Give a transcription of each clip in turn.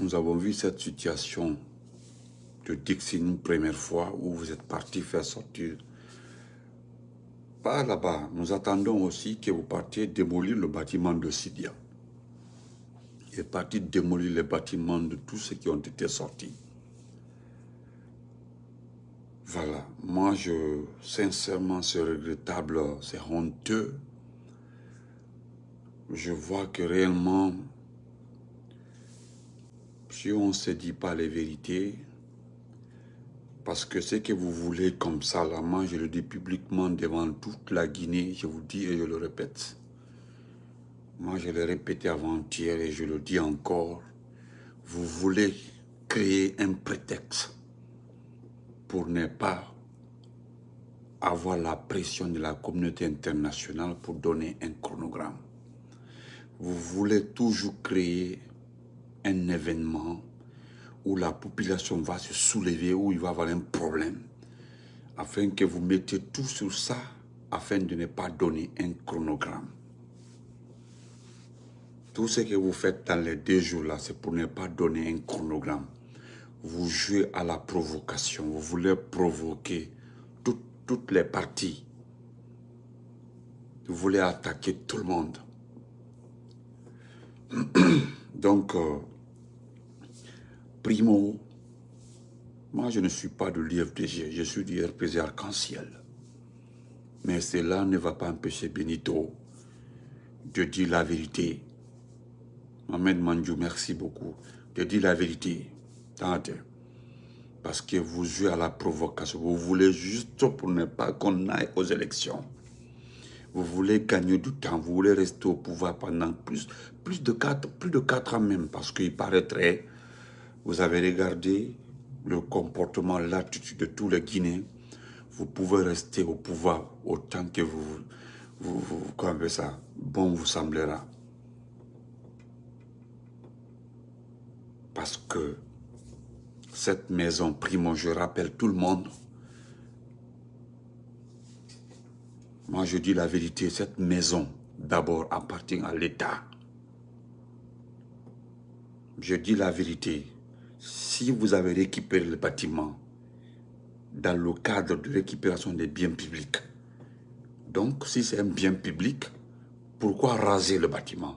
Nous avons vu cette situation de Dixie une première fois où vous êtes parti faire sortir. Par là-bas, nous attendons aussi que vous partiez démolir le bâtiment de Sidia. Et parti démolir les bâtiments de tous ceux qui ont été sortis. Voilà, moi je, sincèrement, c'est regrettable, c'est honteux. Je vois que réellement, si on ne se dit pas les vérités, parce que ce que vous voulez comme ça, là, moi je le dis publiquement devant toute la Guinée, je vous dis et je le répète. Moi je le répété avant-hier et je le dis encore. Vous voulez créer un prétexte pour ne pas avoir la pression de la communauté internationale pour donner un chronogramme. Vous voulez toujours créer un événement où la population va se soulever, où il va y avoir un problème, afin que vous mettez tout sur ça, afin de ne pas donner un chronogramme. Tout ce que vous faites dans les deux jours-là, c'est pour ne pas donner un chronogramme. Vous jouez à la provocation, vous voulez provoquer toutes les parties. Vous voulez attaquer tout le monde. Donc, euh, Primo, moi je ne suis pas de l'IFDG, je suis du RPG Arc-en-Ciel. Mais cela ne va pas empêcher Benito de dire la vérité. Mohamed Mandjou, merci beaucoup de dire la vérité. Tante, parce que vous jouez à la provocation. Vous voulez juste pour ne pas qu'on aille aux élections. Vous voulez gagner du temps, vous voulez rester au pouvoir pendant plus, plus, de, quatre plus de 4 ans même, parce qu'il paraîtrait vous avez regardé le comportement, l'attitude de tous les Guinéens, vous pouvez rester au pouvoir autant que vous, vous, vous ça, bon vous semblera. Parce que cette maison Primo, je rappelle tout le monde, moi je dis la vérité, cette maison d'abord appartient à l'État. Je dis la vérité, si vous avez récupéré le bâtiment dans le cadre de récupération des biens publics, donc si c'est un bien public, pourquoi raser le bâtiment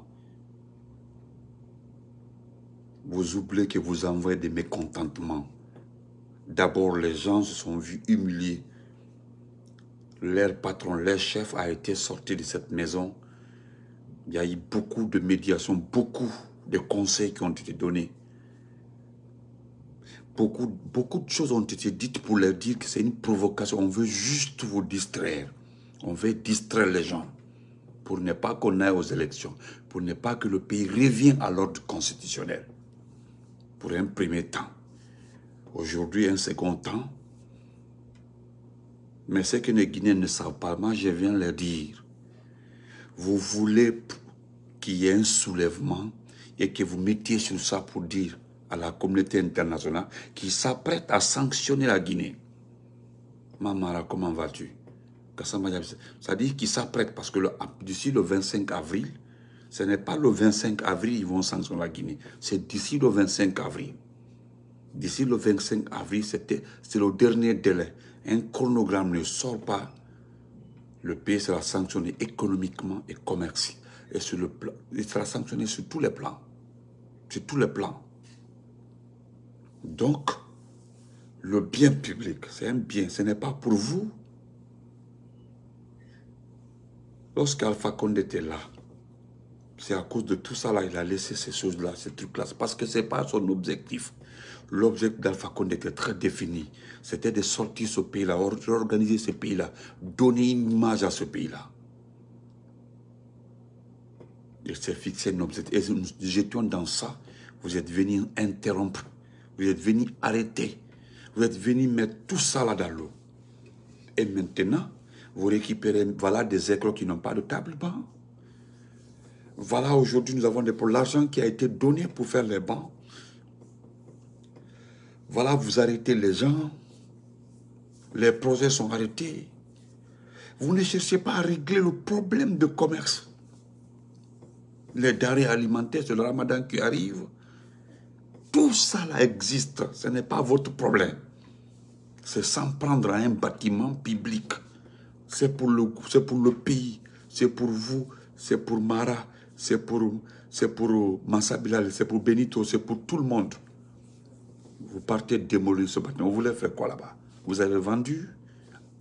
Vous oubliez que vous envoyez des mécontentements. D'abord, les gens se sont vus humiliés. Leur patron, leur chef a été sorti de cette maison. Il y a eu beaucoup de médiation, beaucoup de conseils qui ont été donnés. Beaucoup, de choses ont été dites pour leur dire que c'est une provocation. On veut juste vous distraire. On veut distraire les gens pour ne pas qu'on aille aux élections, pour ne pas que le pays revienne à l'ordre constitutionnel, pour un premier temps. Aujourd'hui, un second temps. Mais ce que les Guinéens ne savent pas, moi je viens leur dire, vous voulez qu'il y ait un soulèvement et que vous mettiez sur ça pour dire à la communauté internationale qui s'apprête à sanctionner la Guinée. Mamara, comment vas-tu Ça dit qu'ils s'apprêtent parce que d'ici le 25 avril, ce n'est pas le 25 avril ils vont sanctionner la Guinée. C'est d'ici le 25 avril. D'ici le 25 avril, c'est le dernier délai. Un chronogramme ne sort pas. Le pays sera sanctionné économiquement et commercial. Et sur le, il sera sanctionné sur tous les plans. Sur tous les plans. Donc, le bien public, c'est un bien, ce n'est pas pour vous. Lorsqu'Alpha Condé était là, c'est à cause de tout ça là, il a laissé ces choses-là, ces trucs-là, parce que ce n'est pas son objectif. L'objectif d'Alpha Condé était très défini. C'était de sortir ce pays-là, d'organiser ce pays-là, donner une image à ce pays-là. Il s'est fixé un objectif. Et nous étions dans ça, vous êtes venus interrompre vous êtes venu arrêter. Vous êtes venu mettre tout ça là dans l'eau. Et maintenant, vous récupérez, voilà des écrans qui n'ont pas de table banc. Voilà, aujourd'hui, nous avons des, pour l'argent qui a été donné pour faire les bancs. Voilà, vous arrêtez les gens. Les projets sont arrêtés. Vous ne cherchez pas à régler le problème de commerce. Les denrées alimentaires, c'est le ramadan qui arrive. Tout ça existe. Ce n'est pas votre problème. C'est sans prendre à un bâtiment public. C'est pour, le, pour le pays. C'est pour vous. C'est pour Mara. C'est pour, pour euh, Mansabilal. C'est pour Benito. C'est pour tout le monde. Vous partez démolir ce bâtiment. Vous voulez faire quoi là-bas Vous avez vendu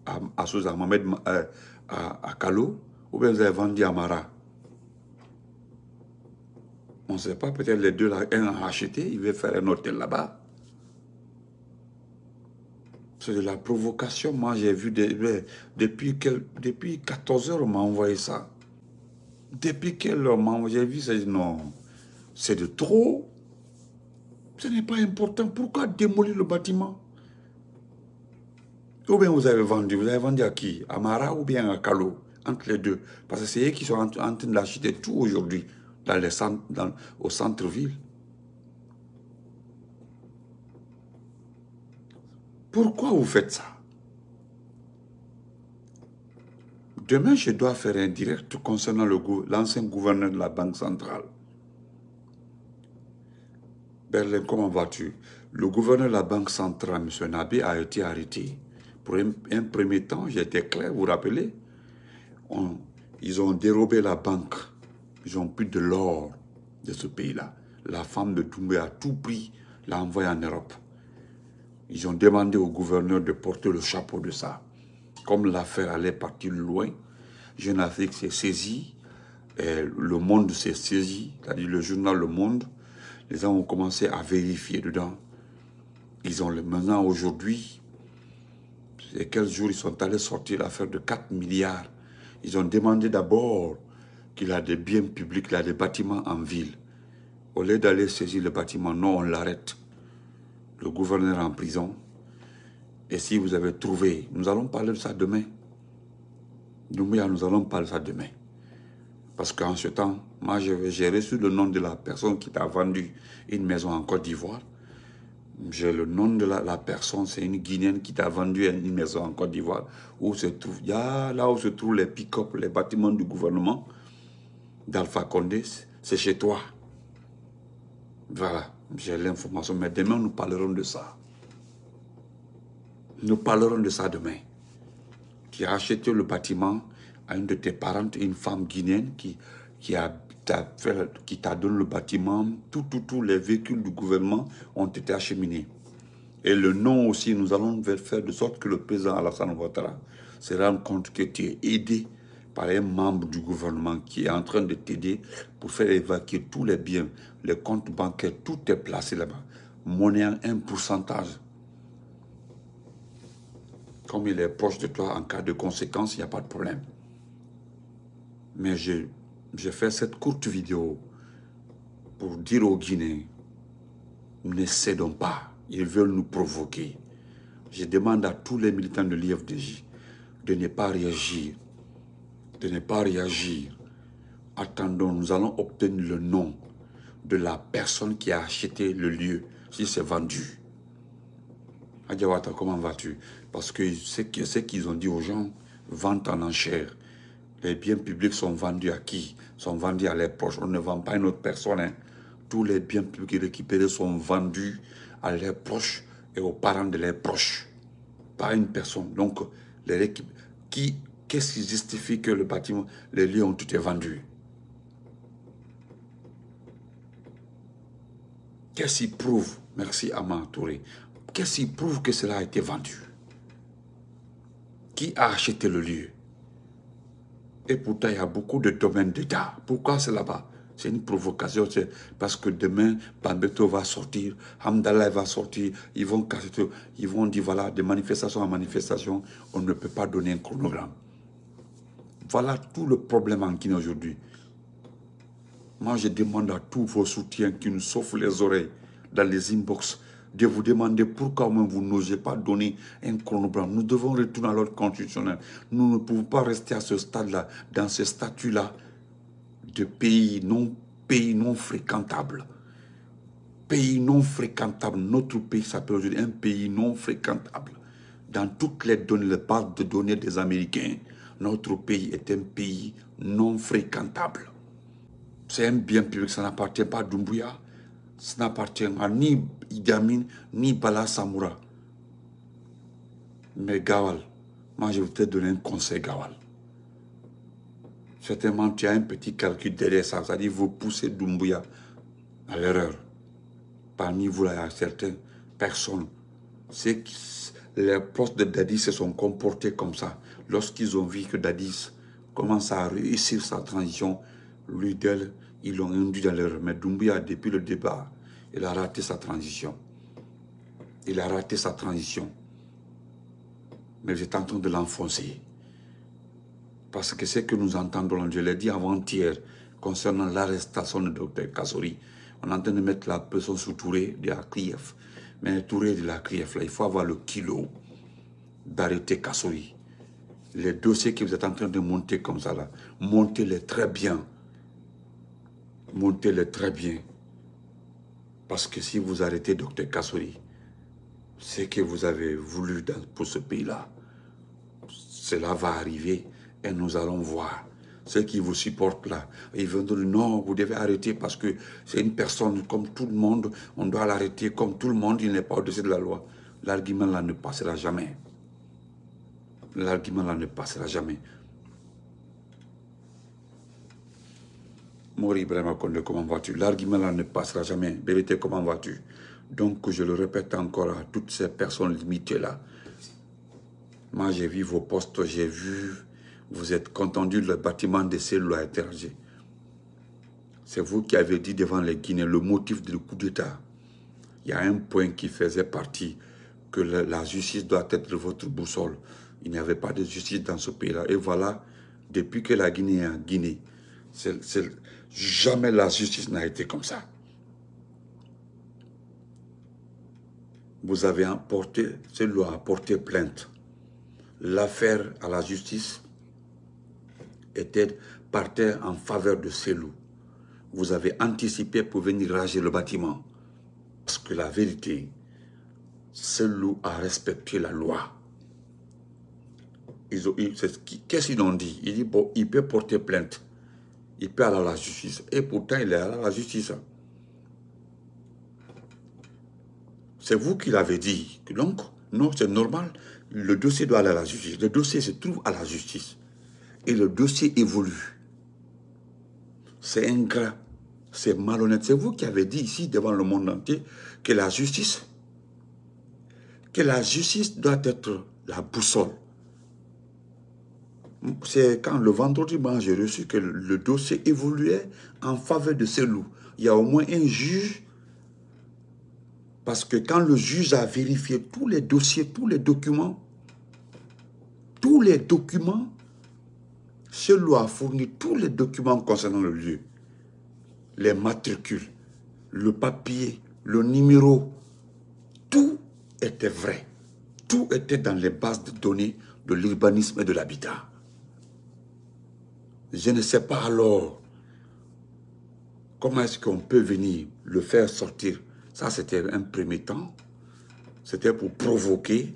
à, à Mohamed, euh, à, Kalo ou bien vous avez vendu à Mara on ne sait pas, peut-être les deux, un a acheté, il veut faire un hôtel là-bas. C'est de la provocation. Moi, j'ai vu depuis, depuis 14 heures, on m'a envoyé ça. Depuis quelle heure m'a j'ai vu, c'est non, c'est de trop. Ce n'est pas important. Pourquoi démolir le bâtiment Ou bien vous avez vendu. Vous avez vendu à qui À Mara ou bien à Calo Entre les deux. Parce que c'est eux qui sont en train d'acheter tout aujourd'hui au centre-ville. Pourquoi vous faites ça Demain, je dois faire un direct concernant l'ancien gouverneur de la Banque centrale. Berlin, comment vas-tu Le gouverneur de la Banque centrale, M. Nabi, a été arrêté. Pour un, premier temps, j'étais clair, vous vous rappelez Ils ont dérobé la banque ils ont pris de l'or de ce pays-là. La femme de Toumbé, a tout prix, l'a envoyée en Europe. Ils ont demandé au gouverneur de porter le chapeau de ça. Comme l'affaire allait partir loin, Jeune Afrique s'est saisie, le monde s'est saisi, c'est-à-dire le journal Le Monde. Les gens ont commencé à vérifier dedans. Ils ont le maintenant aujourd'hui, ces 15 jours, ils sont allés sortir l'affaire de 4 milliards. Ils ont demandé d'abord qu'il a des biens publics, il a des bâtiments en ville. Au lieu d'aller saisir le bâtiment, non, on l'arrête. Le gouverneur en prison. Et si vous avez trouvé, nous allons parler de ça demain. Nous, nous allons parler de ça demain. Parce qu'en ce temps, moi, j'ai reçu le nom de la personne qui t'a vendu une maison en Côte d'Ivoire. J'ai le nom de la, personne, c'est une Guinéenne qui t'a vendu une maison en Côte d'Ivoire, où se trouve, là où se trouvent les pick-up, les bâtiments du gouvernement d'Alpha Condé, c'est chez toi. Voilà, j'ai l'information. Mais demain, nous parlerons de ça. Nous parlerons de ça demain. Tu as acheté le bâtiment à une de tes parentes, une femme guinéenne qui, qui a qui t'a donné le bâtiment. Tous tout, tout, les véhicules du gouvernement ont été acheminés. Et le nom aussi, nous allons faire de sorte que le président Alassane Ouattara se rende compte que tu es aidé par un membre du gouvernement qui est en train de t'aider pour faire évacuer tous les biens, les comptes bancaires, tout est placé là-bas. Monnaie un pourcentage. Comme il est proche de toi, en cas de conséquence, il n'y a pas de problème. Mais je fais cette courte vidéo pour dire aux Guinéens, ne cédons pas, ils veulent nous provoquer. Je demande à tous les militants de l'IFDJ de ne pas réagir de ne pas réagir. Attendons, nous allons obtenir le nom de la personne qui a acheté le lieu, si c'est vendu. Adjawata, comment vas-tu Parce que c'est ce qu'ils ont dit aux gens, vente en enchère. Les biens publics sont vendus à qui Sont vendus à leurs proches. On ne vend pas à une autre personne. Hein. Tous les biens publics récupérés sont vendus à leurs proches et aux parents de leurs proches. Pas une personne. Donc, les qui Qu'est-ce qui justifie que le bâtiment, les lieux ont été vendus? Qu'est-ce qui prouve, merci Amand Touré, qu'est-ce qui prouve que cela a été vendu Qui a acheté le lieu Et pourtant, il y a beaucoup de domaines d'État. Pourquoi c'est là-bas c'est une provocation, parce que demain, Bambeto va sortir, Hamdallah va sortir, ils vont Ils vont dire, voilà, de manifestation à manifestation, on ne peut pas donner un chronogramme. Voilà tout le problème en Guinée aujourd'hui. Moi, je demande à tous vos soutiens qui nous sauvent les oreilles dans les inbox de vous demander pourquoi vous n'osez pas donner un chronogramme. Nous devons retourner à l'ordre constitutionnel. Nous ne pouvons pas rester à ce stade-là, dans ce statut-là de pays non, pays non fréquentable. Pays non fréquentable. Notre pays s'appelle aujourd'hui un pays non fréquentable. Dans toutes les données, les bases de données des Américains, notre pays est un pays non fréquentable. C'est un bien public, ça n'appartient pas à Dumbuya, ça n'appartient à ni Idamine, ni Bala Samoura. Mais Gawal, moi je vais te donner un conseil, Gawal. Certainement, tu as un petit calcul derrière ça, c'est-à-dire vous poussez Dumbuya à l'erreur. Parmi vous, il y a certaines personnes. C'est que les proches de Dadi se sont comportés comme ça lorsqu'ils ont vu que Dadis commence à réussir sa transition, lui d'elle, ils l'ont induit dans l'erreur. Mais Doumbia, depuis le départ, il a raté sa transition. Il a raté sa transition. Mais j'étais en train de l'enfoncer. Parce que ce que nous entendons, je l'ai dit avant-hier, concernant l'arrestation de docteur Kassori, on est en train de mettre la personne sous Touré de la Kiev. Mais Touré de la CRIEF, là, il faut avoir le kilo d'arrêter Kassori les dossiers que vous êtes en train de monter comme ça là, montez-les très bien. Montez-les très bien. Parce que si vous arrêtez docteur Kassori, ce que vous avez voulu pour ce pays-là, cela va arriver et nous allons voir. Ceux qui vous supportent là, ils vont dire non, vous devez arrêter parce que c'est une personne comme tout le monde, on doit l'arrêter comme tout le monde, il n'est pas au-dessus de la loi. L'argument là ne passera jamais l'argument-là ne passera jamais. Mori Brahma comment vas-tu L'argument-là ne passera jamais. Vérité, comment vas-tu Donc, je le répète encore à toutes ces personnes limitées-là. Moi, j'ai vu vos postes, j'ai vu, vous êtes content le bâtiment de ces lois interagi. C'est vous qui avez dit devant les Guinéens le motif du coup d'État. Il y a un point qui faisait partie, que la justice doit être votre boussole il n'y avait pas de justice dans ce pays-là. Et voilà, depuis que la Guinée est en Guinée, jamais la justice n'a été comme ça. Vous avez emporté, lui a porté plainte. L'affaire à la justice était, partait en faveur de loups. Vous avez anticipé pour venir rager le bâtiment. Parce que la vérité, loup a respecté la loi qu'est-ce qu'ils ont dit Il dit, bon, il peut porter plainte. Il peut aller à la justice. Et pourtant, il est allé à la justice. C'est vous qui l'avez dit. Donc, non, c'est normal. Le dossier doit aller à la justice. Le dossier se trouve à la justice. Et le dossier évolue. C'est ingrat. C'est malhonnête. C'est vous qui avez dit ici, devant le monde entier, que la justice, que la justice doit être la boussole c'est quand le vendredi, matin, j'ai reçu que le dossier évoluait en faveur de ce loups. Il y a au moins un juge, parce que quand le juge a vérifié tous les dossiers, tous les documents, tous les documents, ce loup a fourni tous les documents concernant le lieu. Les matricules, le papier, le numéro, tout était vrai. Tout était dans les bases de données de l'urbanisme et de l'habitat. Je ne sais pas alors comment est-ce qu'on peut venir le faire sortir. Ça, c'était un premier temps. C'était pour provoquer.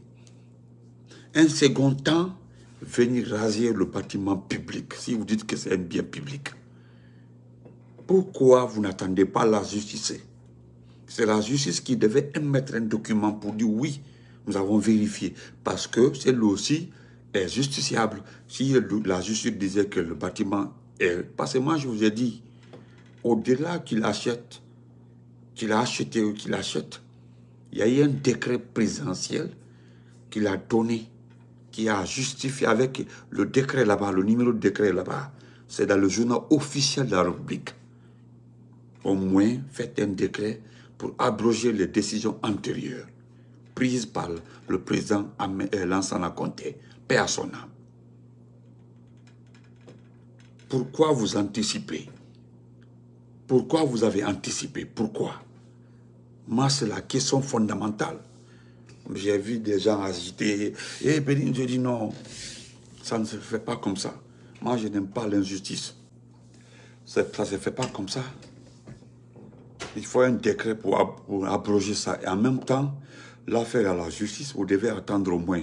Un second temps, venir raser le bâtiment public, si vous dites que c'est un bien public. Pourquoi vous n'attendez pas la justice C'est la justice qui devait émettre un document pour dire oui, nous avons vérifié. Parce que c'est lui aussi est justiciable. Si la justice disait que le bâtiment est... Parce que moi, je vous ai dit, au-delà qu'il achète, qu'il a acheté ou qu'il achète, il y a eu un décret présidentiel qu'il a donné, qui a justifié avec le décret là-bas, le numéro de décret là-bas. C'est dans le journal officiel de la République. Au moins, faites un décret pour abroger les décisions antérieures prises par le président Lansana Conté Personne. Pourquoi vous anticipez Pourquoi vous avez anticipé Pourquoi Moi, c'est la question fondamentale. J'ai vu des gens agiter. Et eh, Pédine, je dis non, ça ne se fait pas comme ça. Moi, je n'aime pas l'injustice. Ça ne se fait pas comme ça. Il faut un décret pour, abroger ça. Et en même temps, l'affaire à la justice, vous devez attendre au moins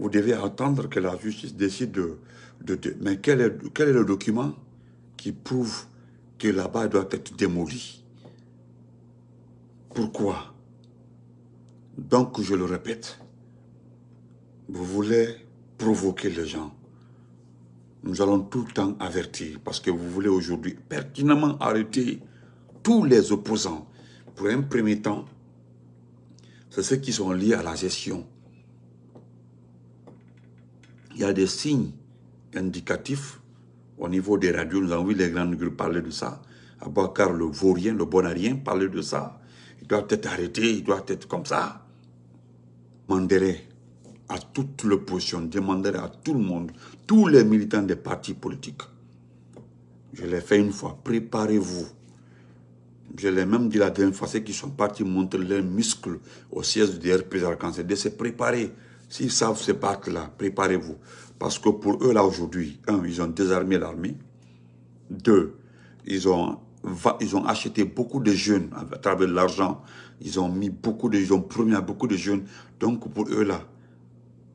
vous devez attendre que la justice décide de... de, mais quel est, le document qui prouve que là bas doit être démoli Pourquoi Donc, je le répète, vous voulez provoquer les gens. Nous allons tout le temps avertir parce que vous voulez aujourd'hui pertinemment arrêter tous les opposants. Pour un premier temps, c'est ceux qui sont liés à la gestion il y a des signes indicatifs au niveau des radios. Nous avons vu les grandes gueules parler de ça. à le vaurien, le bonarien, parler de ça. Il doit être arrêté, il doit être comme ça. Manderai à toute l'opposition, demanderai à tout le monde, tous les militants des partis politiques. Je l'ai fait une fois, préparez-vous. Je l'ai même dit la dernière fois, ceux qui sont partis montrer leurs muscles au siège du DRP arc en de se préparer. S'ils savent se battre là, préparez-vous. Parce que pour eux là aujourd'hui, un, ils ont désarmé l'armée. Deux, ils ont, ils ont acheté beaucoup de jeunes à travers l'argent. Ils ont mis beaucoup de, ils ont promis à beaucoup de jeunes. Donc pour eux là,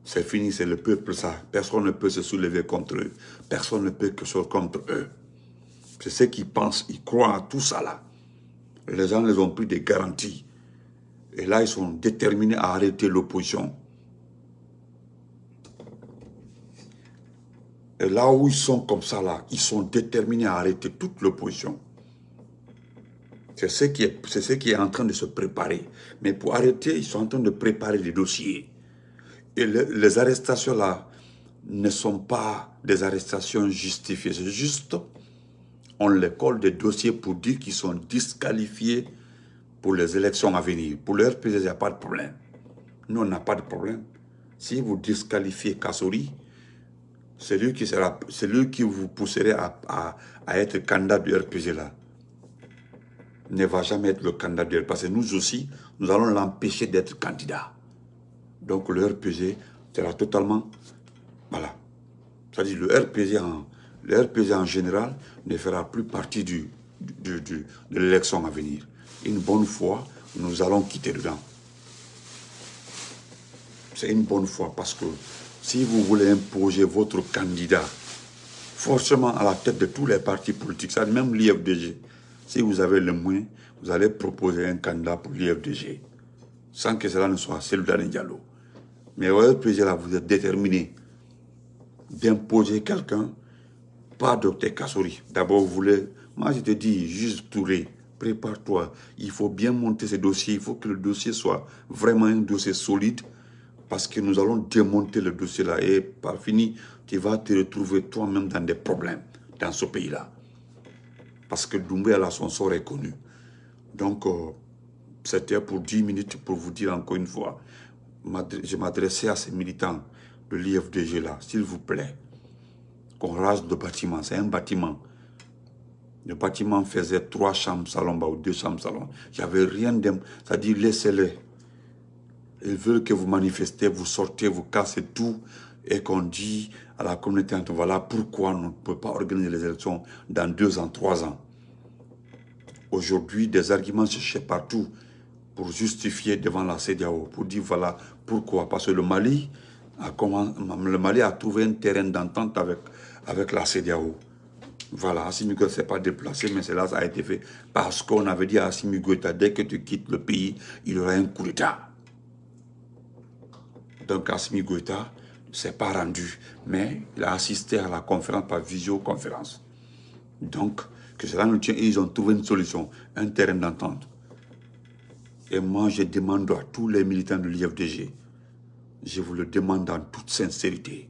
c'est fini, c'est le peuple ça. Personne ne peut se soulever contre eux. Personne ne peut que se contre eux. C'est ce qu'ils pensent, ils croient à tout ça là. Les gens ils ont pris des garanties. Et là, ils sont déterminés à arrêter l'opposition. Et là où ils sont comme ça, là, ils sont déterminés à arrêter toute l'opposition. C'est ce, qui est, c'est ce qui est en train de se préparer. Mais pour arrêter, ils sont en train de préparer des dossiers. Et les arrestations là ne sont pas des arrestations justifiées. C'est juste, on les colle des dossiers pour dire qu'ils sont disqualifiés pour les élections à venir. Pour le il n'y a pas de problème. Nous, on n'a pas de problème. Si vous disqualifiez Kassori, c'est lui qui c'est lui qui vous pousserait à, être candidat du RPG là. Ne va jamais être le candidat du RPG. Parce que nous aussi, nous allons l'empêcher d'être candidat. Donc le RPG sera totalement, voilà. C'est-à-dire le RPG en, le RPG en général ne fera plus partie du, du, de l'élection à venir. Une bonne fois, nous allons quitter dedans. C'est une bonne fois parce que si vous voulez imposer votre candidat, forcément à la tête de tous les partis politiques, ça même l'IFDG, si vous avez le moyen, vous allez proposer un candidat pour l'IFDG, sans que cela ne soit celui d'un Diallo. Mais au Plaisir, vous êtes déterminé d'imposer quelqu'un pas Dr Kassori. D'abord, vous voulez... Moi, je te dis, juste Touré, prépare-toi. Il faut bien monter ce dossier. Il faut que le dossier soit vraiment un dossier solide parce que nous allons démonter le dossier-là. Et par fini, tu vas te retrouver toi-même dans des problèmes dans ce pays-là. Parce que Doumbé, là, son sort est connu. Donc, euh, c'était pour 10 minutes pour vous dire encore une fois, je m'adressais à ces militants de l'IFDG-là, s'il vous plaît, qu'on rase le bâtiment. C'est un bâtiment. Le bâtiment faisait trois chambres salon ou deux chambres salon. Il n'y rien de... Ça à laissez-les ils veulent que vous manifestez, vous sortez, vous cassez tout et qu'on dit à la communauté, voilà pourquoi on ne peut pas organiser les élections dans deux ans, trois ans. Aujourd'hui, des arguments se cherchés partout pour justifier devant la CDAO, pour dire voilà pourquoi. Parce que le Mali a, le Mali a trouvé un terrain d'entente avec, avec la CDAO. Voilà, Assimi ne s'est pas déplacé, mais cela a été fait parce qu'on avait dit à Assimi dès que tu quittes le pays, il y aura un coup d'État. Donc Asmi Goeta ne s'est pas rendu, mais il a assisté à la conférence par visioconférence. Donc, que cela nous tient, ils ont trouvé une solution, un terrain d'entente. Et moi, je demande à tous les militants de l'IFDG, je vous le demande en toute sincérité,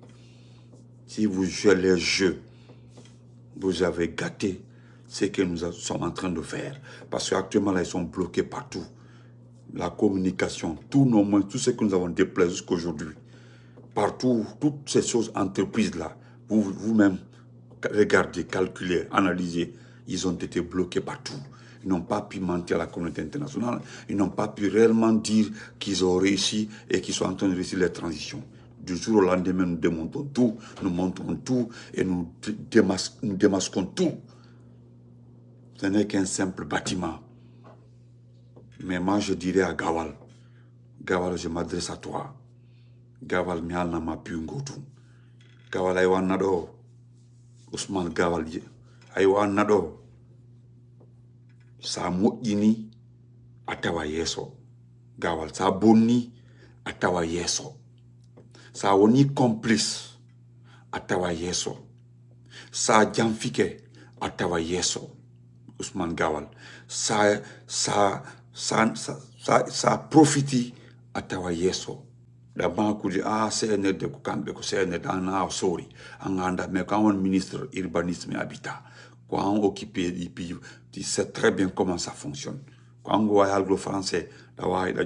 si vous jouez les jeux, vous avez gâté ce que nous sommes en train de faire. Parce qu'actuellement, ils sont bloqués partout la communication, tout nos moyens, tout ce que nous avons jusqu'à aujourd'hui, partout, toutes ces choses entreprises-là, vous-même, regardez, calculez, analysez, ils ont été bloqués partout. Ils n'ont pas pu mentir à la communauté internationale, ils n'ont pas pu réellement dire qu'ils ont réussi et qu'ils sont en train de réussir les transitions. Du jour au lendemain, nous démontons tout, nous montrons tout et nous démasquons tout. Ce n'est qu'un simple bâtiment mais moi, je dirais à Gawal, Gawal, je m'adresse à toi. Gawal mialna ma goût Gawal aywa nado. Ousmane Gawal je. nado. Sa mouini a tawa yeso, gawal sa bonni a tawa sa complice Atawa tawa sa djanfike, a tawa yeso, ousmane gawal sa sa ça, ça à profiti atawa Yeso. d'abord ah, c'est a cnrd de un ko cnrd c'est a soori en anda mais quand un ministre urbanisme et habitat quand on occupe les sais très bien comment ça fonctionne Quand on voit wawi français la la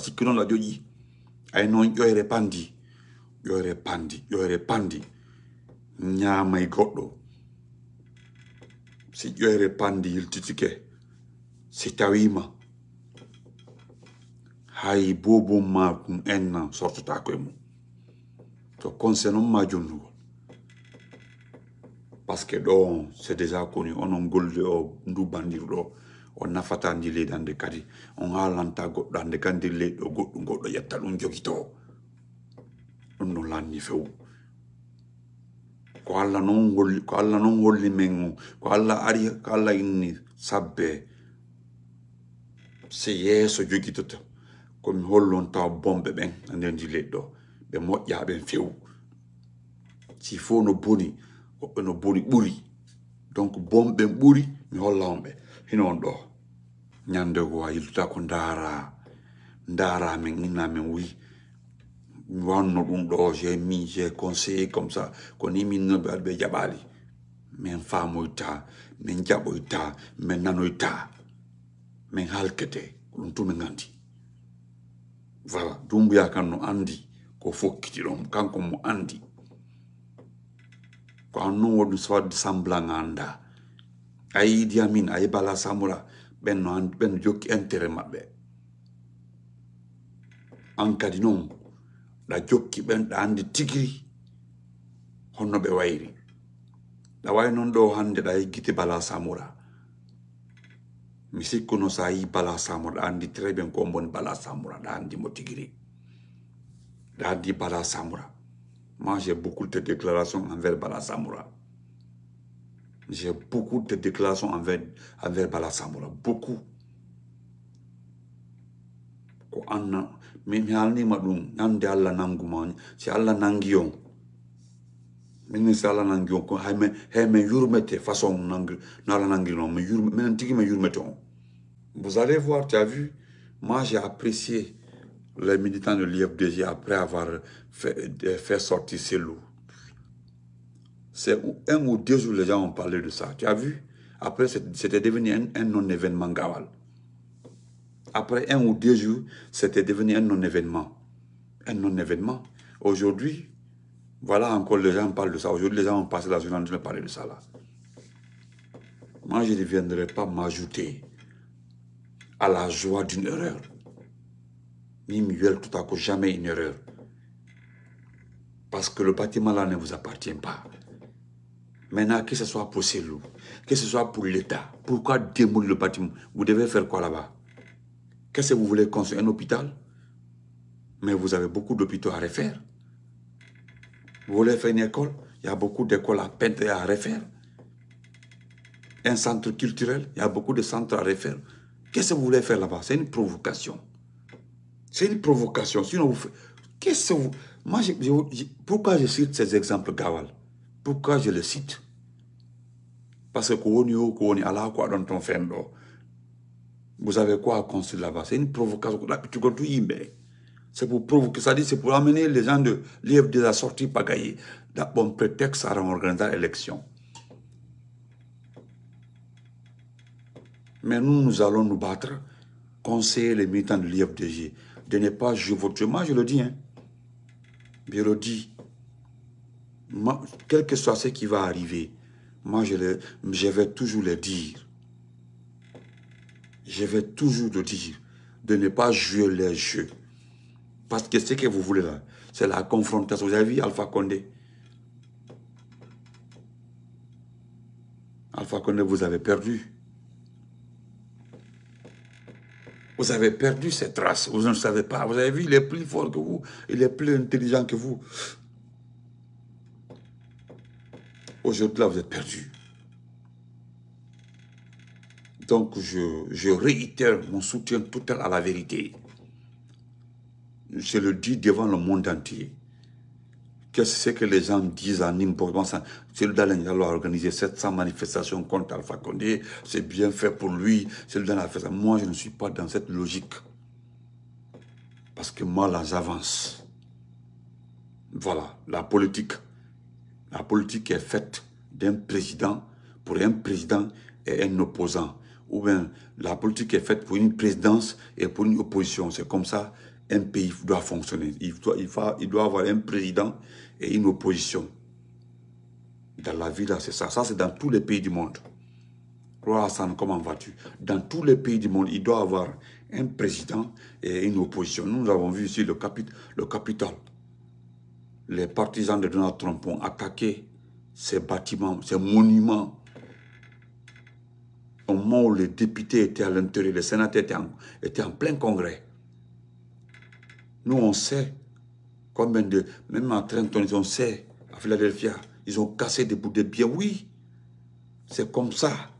c'est dit, ay pandi Repandi. si pandi haybobon makum en nan sorto koye mum to conseil non ma jonnugol par que ɗo c'est déjà connu onon golde o ndu bandiru ɗo o nafata ndi leydi hannde kadi on haalanta goɗɗo hannde kan nder go go goɗɗum goɗɗo yetta ɗum jogito ɗum no lanni few ko allah noon holli ko allah noon holli men ko allah ari ko allah inni sabbe se yeeso jogitoto ko mi hollontaw bombe ɓen e nder ndi leydi ɗo ɓe moƴƴa ɓen fewu si fof no boni woɓɓe no boni ɓuri donc bomɓen ɓuri mi holla on ɓe hino on ɗo ñande go a yiltuta ko ndaara ndaara men inna men wi mi wanno ɗum ɗo j'ai mis j'ai conseillé comme ça ko ni min noon ɓe waɗi ɓe jaɓali min faamoyta min jaɓoyta min nanoyta min halkete ko ɗum tu min nganndi v a i l à dumbu yakan no andi ko f o k k i t i r o m kanko mo andi ko an n o w o d u s wadde semblant anda a y i d i amin a yi bala samura b e n no b e n no jokki intérêt m a b ɓ e an kadi noon d a jokki b e n d a andi tigiri honno b e wayri d a way n o n d o hande d a y e g i t i bala samura misi kono sa yi bala samur andi très bien ko mbon bala samura da andi mo tigiri da andi bala samura moi j'ai beaucoup de déclarations envers bala samura j'ai beaucoup de déclarations envers envers bala samura beaucoup ko anna mi mi ma dum ande alla nanguma si alla nangiyon yurmete façon non mais yurme tigi vous allez voir tu as vu moi j'ai apprécié les militants de l'IFDG après avoir fait, euh, sortir ces loups. C'est un ou deux jours, les gens ont parlé de ça. Tu as vu Après, c'était devenu un, un non-événement Gawal. Après un ou deux jours, c'était devenu un non-événement. Un non-événement. Aujourd'hui, voilà encore, les gens parlent de ça. Aujourd'hui, les gens ont passé la journée en train de parler de ça. Là. Moi, je ne viendrai pas m'ajouter à la joie d'une erreur. Ni mieux tout à coup, jamais une erreur. Parce que le bâtiment-là ne vous appartient pas. Maintenant, que ce soit pour ces loups, que ce soit pour l'État, pourquoi démolir le bâtiment Vous devez faire quoi là-bas Qu'est-ce que vous voulez construire Un hôpital Mais vous avez beaucoup d'hôpitaux à refaire. Vous voulez faire une école Il y a beaucoup d'écoles à peindre et à refaire. Un centre culturel, il y a beaucoup de centres à refaire. Qu'est-ce que vous voulez faire là-bas C'est une provocation. C'est une provocation. Sinon, vous faites... Qu'est-ce que vous... Moi, pourquoi je cite ces exemples Gawal Pourquoi je les cite Parce que vous avez quoi à construire là-bas C'est une provocation. tu c'est pour que ça dit, c'est pour amener les gens de l'IFD à sortir sortie d'un Bon prétexte à organiser l'élection. Mais nous, nous allons nous battre, conseiller les militants de l'IFDG de ne pas jouer votre Moi, je le dis. Hein. Je le dis. quel que soit ce qui va arriver, moi, je, je vais toujours le dire. Je vais toujours le dire. De ne pas jouer les jeux. Parce que ce que vous voulez là, c'est la confrontation. Vous avez vu Alpha Condé Alpha Condé, vous avez perdu. Vous avez perdu cette traces. Vous ne savez pas. Vous avez vu, il est plus fort que vous. Il est plus intelligent que vous. Aujourd'hui, là, vous êtes perdu. Donc, je, je réitère mon soutien total à la vérité je le dis devant le monde entier. Qu'est-ce que les gens disent en importance Celui qui a organisé 700 manifestations contre Alpha Condé, c'est bien fait pour lui, C'est fait Moi, je ne suis pas dans cette logique. Parce que moi, là, j'avance. Voilà, la politique. La politique est faite d'un président pour un président et un opposant. Ou bien la politique est faite pour une présidence et pour une opposition. C'est comme ça un pays doit fonctionner. Il doit, il, avoir un président et une opposition. Dans la vie, là, c'est ça. Ça, c'est dans tous les pays du monde. Roi Hassan, comment vas-tu Dans tous les pays du monde, il doit avoir un président et une opposition. Nous avons vu ici le, capit le capital. Les partisans de Donald Trump ont attaqué ces bâtiments, ces monuments. Au moment où les députés étaient à l'intérieur, les sénateurs était étaient en plein congrès. Nous, on sait combien de... Même à Trenton, ont sait, à Philadelphia, ils ont cassé des bouts de biens. Oui, c'est comme ça.